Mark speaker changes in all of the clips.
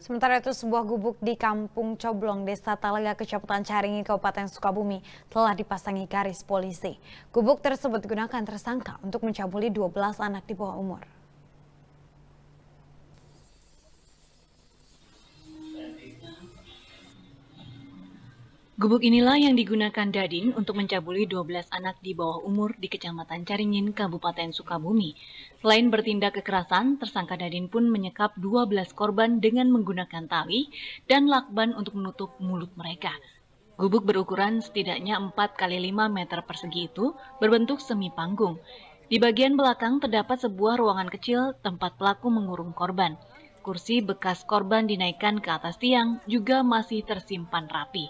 Speaker 1: Sementara itu, sebuah gubuk di Kampung Coblong, Desa Talaga, Kecamatan Caringi, Kabupaten Sukabumi telah dipasangi garis polisi. Gubuk tersebut digunakan tersangka untuk mencabuli 12 anak di bawah umur. Gubuk inilah yang digunakan Dadin untuk mencabuli 12 anak di bawah umur di Kecamatan Caringin, Kabupaten Sukabumi. Selain bertindak kekerasan, tersangka Dadin pun menyekap 12 korban dengan menggunakan tali dan lakban untuk menutup mulut mereka. Gubuk berukuran setidaknya 4 kali 5 meter persegi itu berbentuk semi panggung. Di bagian belakang terdapat sebuah ruangan kecil tempat pelaku mengurung korban. Kursi bekas korban dinaikkan ke atas tiang juga masih tersimpan rapi.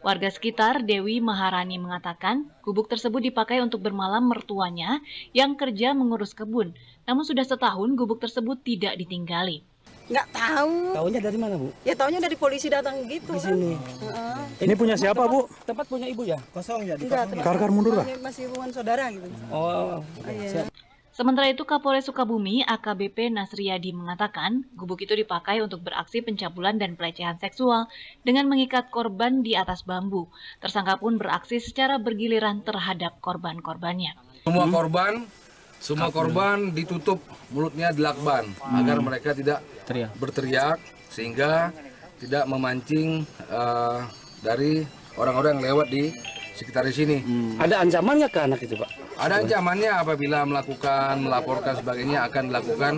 Speaker 1: Warga sekitar Dewi Maharani mengatakan gubuk tersebut dipakai untuk bermalam mertuanya yang kerja mengurus kebun. Namun sudah setahun gubuk tersebut tidak ditinggali. Nggak tahu.
Speaker 2: Tahunya dari mana, Bu?
Speaker 1: Ya tahunya dari polisi datang gitu. Di kan. sini. Kan? Ini punya
Speaker 2: siapa, Bu? Tempat punya ibu ya? Kosong ya? Tidak. Kar-kar mundur lah.
Speaker 1: Masih hubungan saudara gitu.
Speaker 2: Oh, Oh, iya.
Speaker 1: siap. Sementara itu Kapolres Sukabumi AKBP Nasriyadi mengatakan gubuk itu dipakai untuk beraksi pencabulan dan pelecehan seksual dengan mengikat korban di atas bambu. Tersangka pun beraksi secara bergiliran terhadap korban-korbannya.
Speaker 2: Semua hmm. korban semua korban ditutup mulutnya dilakban hmm. agar mereka tidak Teriak. berteriak sehingga tidak memancing uh, dari orang-orang yang lewat di sekitar di sini. Hmm. Ada ancamannya ke anak itu, Pak? Ada ancamannya apabila melakukan, melaporkan sebagainya akan dilakukan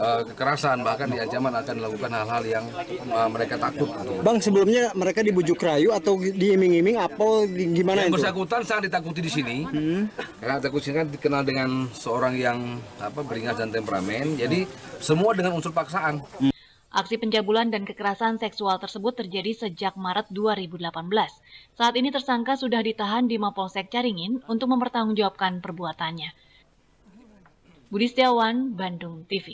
Speaker 2: uh, kekerasan bahkan di ancaman akan dilakukan hal-hal yang uh, mereka takut. Gitu. Bang sebelumnya mereka dibujuk rayu atau diiming-iming apa gimana yang itu? bersangkutan sangat ditakuti di sini hmm. karena takut sini kan dikenal dengan seorang yang apa beringas dan temperamen jadi semua dengan unsur paksaan. Hmm.
Speaker 1: Aksi pencabulan dan kekerasan seksual tersebut terjadi sejak Maret 2018. Saat ini tersangka sudah ditahan di Mapolsek Caringin untuk mempertanggungjawabkan perbuatannya. Budi Setiawan, Bandung TV